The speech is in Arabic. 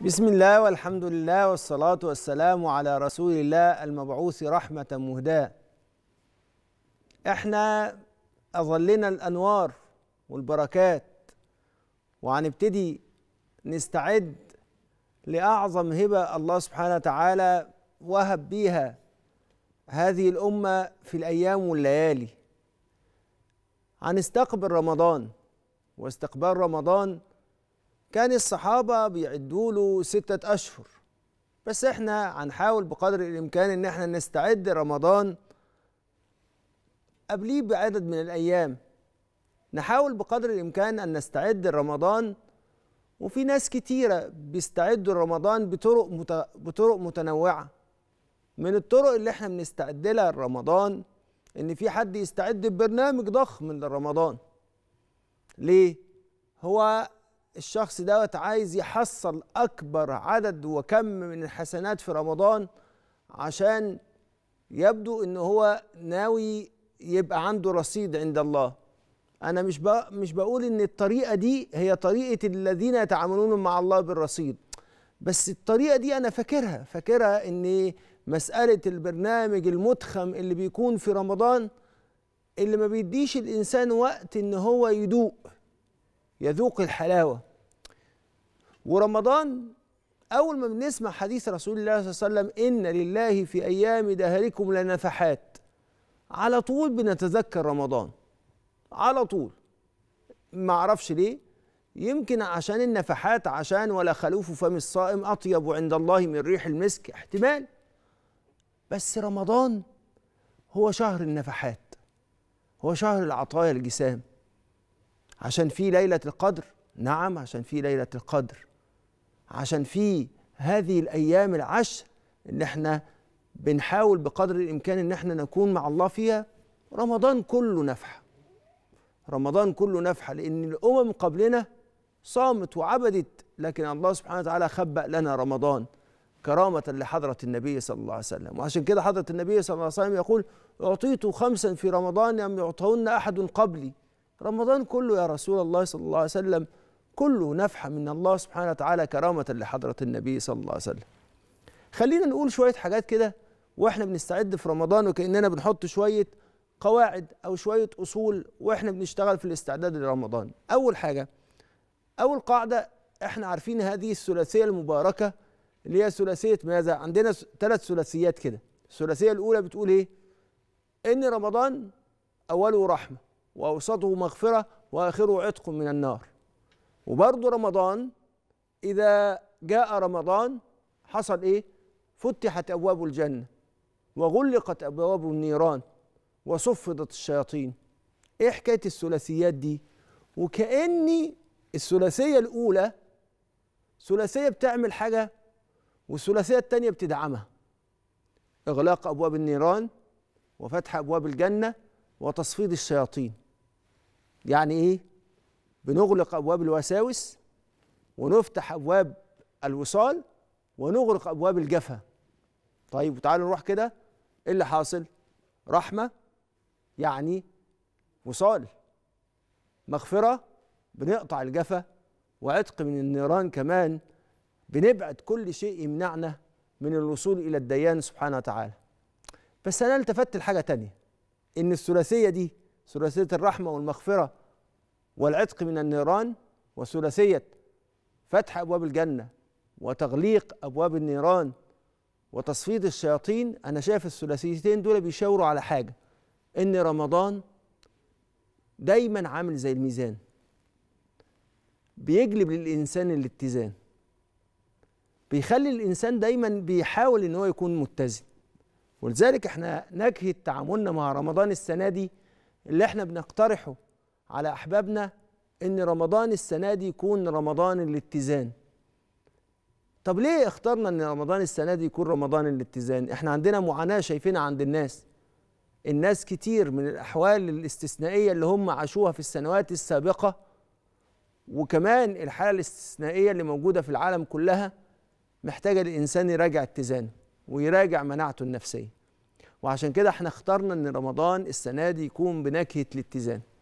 بسم الله والحمد لله والصلاة والسلام على رسول الله المبعوث رحمة مهداة احنا أظلنا الأنوار والبركات وهنبتدي نستعد لأعظم هبة الله سبحانه وتعالى وهب بيها هذه الأمة في الأيام والليالي هنستقبل رمضان واستقبال رمضان كان الصحابة بيعدوا له ستة أشهر بس احنا هنحاول بقدر الإمكان إن احنا نستعد رمضان قبليه بعدد من الأيام نحاول بقدر الإمكان أن نستعد رمضان وفي ناس كتيرة بيستعدوا رمضان بطرق مت... بطرق متنوعة من الطرق اللي احنا بنستعد لها لرمضان ان في حد يستعد ببرنامج ضخم لرمضان ليه؟ هو الشخص دوت عايز يحصل اكبر عدد وكم من الحسنات في رمضان عشان يبدو ان هو ناوي يبقى عنده رصيد عند الله انا مش مش بقول ان الطريقه دي هي طريقه الذين يتعاملون مع الله بالرصيد بس الطريقه دي انا فاكرها فاكرها ان مساله البرنامج المتخم اللي بيكون في رمضان اللي ما بيديش الانسان وقت ان هو يدوق يذوق الحلاوه ورمضان أول ما بنسمع حديث رسول الله صلى الله عليه وسلم إن لله في أيام دهركم لنفحات على طول بنتذكر رمضان على طول ما أعرفش ليه يمكن عشان النفحات عشان ولا خلوف فم الصائم أطيب عند الله من ريح المسك احتمال بس رمضان هو شهر النفحات هو شهر العطايا الجسام عشان في ليلة القدر نعم عشان في ليلة القدر عشان في هذه الايام العشر ان احنا بنحاول بقدر الامكان ان احنا نكون مع الله فيها رمضان كله نفحه رمضان كله نفحه لان الامم قبلنا صامت وعبدت لكن الله سبحانه وتعالى خبأ لنا رمضان كرامة لحضرة النبي صلى الله عليه وسلم وعشان كده حضرة النبي صلى الله عليه وسلم يقول أعطيت خمسا في رمضان لم يعطهن أحد قبلي رمضان كله يا رسول الله صلى الله عليه وسلم كله نفحة من الله سبحانه وتعالى كرامة لحضرة النبي صلى الله عليه وسلم خلينا نقول شوية حاجات كده واحنا بنستعد في رمضان وكأننا بنحط شوية قواعد أو شوية أصول واحنا بنشتغل في الاستعداد لرمضان أول حاجة أول قاعدة احنا عارفين هذه الثلاثية المباركة اللي هي ثلاثية ماذا؟ عندنا ثلاث ثلاثيات كده الثلاثية الأولى بتقول إيه؟ إن رمضان أوله رحمة وأوسطه مغفرة وآخره عتق من النار وبرضه رمضان إذا جاء رمضان حصل إيه؟ فتحت أبواب الجنة وغلقت أبواب النيران وصفدت الشياطين إيه حكاية الثلاثيات دي؟ وكأني الثلاثية الأولى ثلاثية بتعمل حاجة والثلاثية التانية بتدعمها إغلاق أبواب النيران وفتح أبواب الجنة وتصفيد الشياطين يعني إيه؟ بنغلق ابواب الوساوس ونفتح ابواب الوصال ونغلق ابواب الجفا طيب وتعالوا نروح كده ايه اللي حاصل رحمه يعني وصال مغفره بنقطع الجفا وعتق من النيران كمان بنبعد كل شيء يمنعنا من الوصول الى الديان سبحانه وتعالى بس انا التفت لحاجه تانية ان الثلاثيه دي ثلاثيه الرحمه والمغفره والعتق من النيران وثلاثية فتح أبواب الجنة وتغليق أبواب النيران وتصفيد الشياطين أنا شايف الثلاثيتين دول بيشاوروا على حاجة إن رمضان دايما عامل زي الميزان بيجلب للإنسان الاتزان بيخلي الإنسان دايما بيحاول إن هو يكون متزن ولذلك احنا نجهد تعاملنا مع رمضان السنة دي اللي احنا بنقترحه على احبابنا ان رمضان السنه دي يكون رمضان الاتزان طب ليه اخترنا ان رمضان السنه دي يكون رمضان الاتزان احنا عندنا معاناه شايفينها عند الناس الناس كتير من الاحوال الاستثنائيه اللي هم عاشوها في السنوات السابقه وكمان الحاله الاستثنائيه اللي موجوده في العالم كلها محتاجه الانسان يراجع اتزانه ويراجع مناعته النفسيه وعشان كده احنا اخترنا ان رمضان السنه دي يكون بنكهه الاتزان